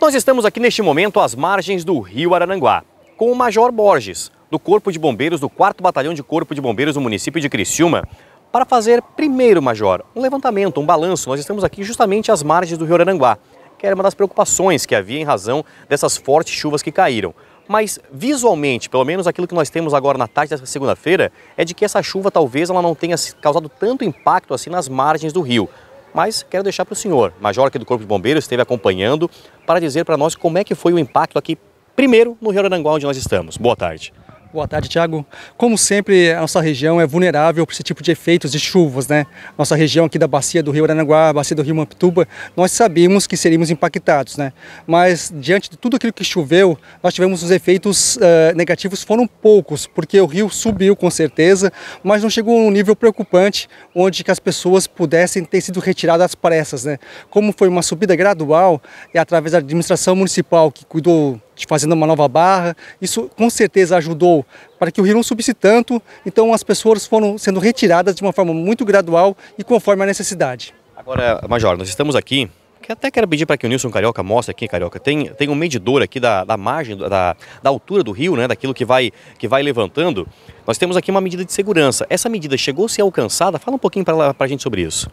Nós estamos aqui neste momento às margens do rio Arananguá, com o Major Borges, do Corpo de Bombeiros, do 4 Batalhão de Corpo de Bombeiros do município de Criciúma, para fazer primeiro, Major, um levantamento, um balanço. Nós estamos aqui justamente às margens do rio Arananguá, que era uma das preocupações que havia em razão dessas fortes chuvas que caíram. Mas visualmente, pelo menos aquilo que nós temos agora na tarde dessa segunda-feira, é de que essa chuva talvez ela não tenha causado tanto impacto assim nas margens do rio. Mas quero deixar para o senhor, major aqui do Corpo de Bombeiros, esteve acompanhando, para dizer para nós como é que foi o impacto aqui, primeiro, no Rio Aranguá, onde nós estamos. Boa tarde. Boa tarde, Tiago. Como sempre, a nossa região é vulnerável para esse tipo de efeitos de chuvas, né? Nossa região aqui da bacia do Rio Aranaguá, bacia do Rio Mampituba, nós sabíamos que seríamos impactados, né? Mas diante de tudo aquilo que choveu, nós tivemos os efeitos uh, negativos foram poucos, porque o rio subiu com certeza, mas não chegou a um nível preocupante onde que as pessoas pudessem ter sido retiradas às pressas, né? Como foi uma subida gradual e é através da administração municipal que cuidou fazendo uma nova barra. Isso com certeza ajudou para que o rio não subisse tanto, então as pessoas foram sendo retiradas de uma forma muito gradual e conforme a necessidade. Agora, Major, nós estamos aqui que até quero pedir para que o Nilson Carioca mostre aqui, Carioca, tem, tem um medidor aqui da, da margem, da, da altura do rio, né, daquilo que vai, que vai levantando. Nós temos aqui uma medida de segurança. Essa medida chegou a ser alcançada? Fala um pouquinho para a gente sobre isso.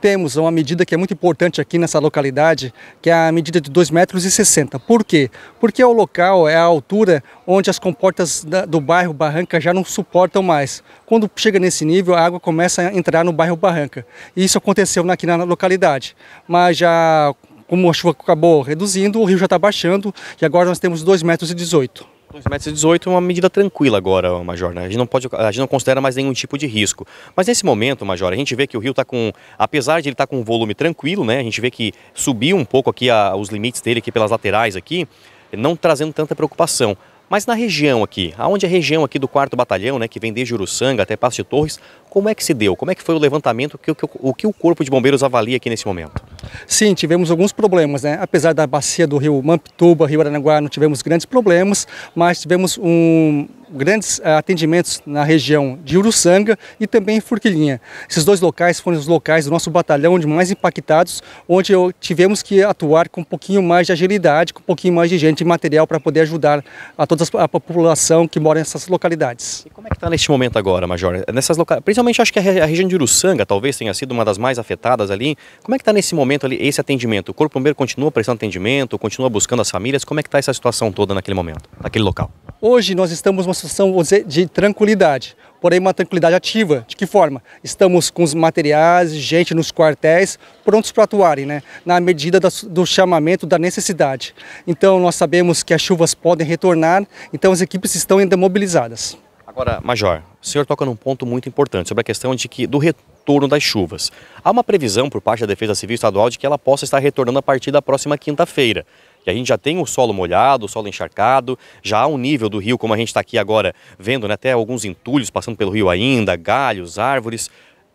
Temos uma medida que é muito importante aqui nessa localidade, que é a medida de 2,60 metros. Por quê? Porque é o local, é a altura onde as comportas do bairro Barranca já não suportam mais. Quando chega nesse nível, a água começa a entrar no bairro Barranca. E isso aconteceu aqui na localidade. Mas já como a chuva acabou reduzindo, o rio já está baixando e agora nós temos 2,18 metros. 2,18 metros é uma medida tranquila agora, Major. Né? A, gente não pode, a gente não considera mais nenhum tipo de risco. Mas nesse momento, Major, a gente vê que o rio está com, apesar de ele estar tá com um volume tranquilo, né? a gente vê que subiu um pouco aqui a, os limites dele aqui pelas laterais aqui, não trazendo tanta preocupação. Mas na região aqui, aonde a região aqui do quarto batalhão, né, que vem desde Uruçanga até Passo de Torres, como é que se deu? Como é que foi o levantamento? O que o Corpo de Bombeiros avalia aqui nesse momento? Sim, tivemos alguns problemas, né? Apesar da bacia do rio Mampituba, rio Aranaguá, não tivemos grandes problemas, mas tivemos um, grandes eh, atendimentos na região de Uruçanga e também em Furquilinha. Esses dois locais foram os locais do nosso batalhão de mais impactados, onde tivemos que atuar com um pouquinho mais de agilidade, com um pouquinho mais de gente e material para poder ajudar a toda a população que mora nessas localidades. E como é que está neste momento agora, Major? Nessas locais? Principalmente principalmente acho que a, a região de Uruçanga talvez tenha sido uma das mais afetadas ali. Como é que está nesse momento ali esse atendimento? O Corpo Bombeiro continua prestando atendimento, continua buscando as famílias? Como é que está essa situação toda naquele momento, naquele local? Hoje nós estamos numa situação dizer, de tranquilidade, porém uma tranquilidade ativa. De que forma? Estamos com os materiais, gente nos quartéis, prontos para atuarem, né? na medida do chamamento da necessidade. Então nós sabemos que as chuvas podem retornar, então as equipes estão ainda mobilizadas. Agora, Major, o senhor toca num ponto muito importante sobre a questão de que do retorno das chuvas. Há uma previsão por parte da Defesa Civil Estadual de que ela possa estar retornando a partir da próxima quinta-feira. E a gente já tem o solo molhado, o solo encharcado, já há um nível do rio, como a gente está aqui agora vendo, né, até alguns entulhos passando pelo rio ainda, galhos, árvores,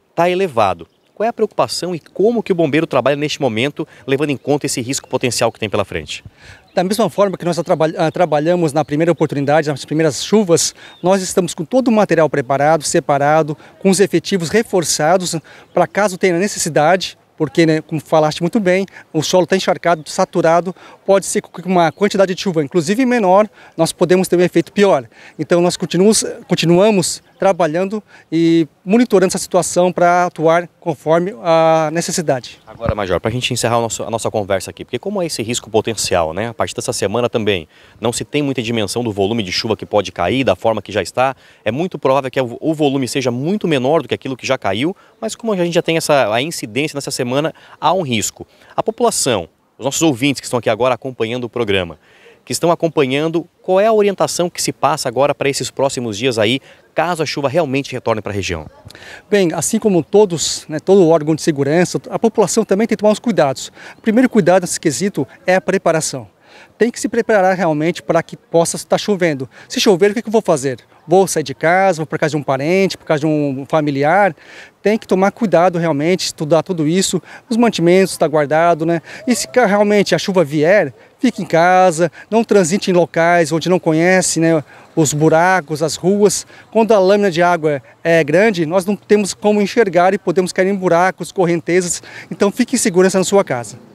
está elevado. Qual é a preocupação e como que o bombeiro trabalha neste momento, levando em conta esse risco potencial que tem pela frente? Da mesma forma que nós ah, trabalhamos na primeira oportunidade, nas primeiras chuvas, nós estamos com todo o material preparado, separado, com os efetivos reforçados para caso tenha necessidade, porque, né, como falaste muito bem, o solo está encharcado, saturado, pode ser que uma quantidade de chuva, inclusive menor, nós podemos ter um efeito pior. Então, nós continuamos, continuamos trabalhando e monitorando essa situação para atuar conforme a necessidade. Agora, Major, para a gente encerrar a nossa, a nossa conversa aqui, porque como é esse risco potencial, né? A partir dessa semana também, não se tem muita dimensão do volume de chuva que pode cair, da forma que já está. É muito provável que o volume seja muito menor do que aquilo que já caiu, mas como a gente já tem essa a incidência nessa semana, há um risco. A população, os nossos ouvintes que estão aqui agora acompanhando o programa, que estão acompanhando, qual é a orientação que se passa agora para esses próximos dias aí, caso a chuva realmente retorne para a região? Bem, assim como todos, né, todo órgão de segurança, a população também tem que tomar os cuidados. O primeiro cuidado nesse quesito é a preparação tem que se preparar realmente para que possa estar tá chovendo. Se chover, o que eu vou fazer? Vou sair de casa, vou para casa de um parente, para casa de um familiar. Tem que tomar cuidado realmente, estudar tudo isso, os mantimentos está guardado, né? E se realmente a chuva vier, fique em casa, não transite em locais onde não conhece, né? Os buracos, as ruas. Quando a lâmina de água é grande, nós não temos como enxergar e podemos cair em buracos, correntezas. Então fique em segurança na sua casa.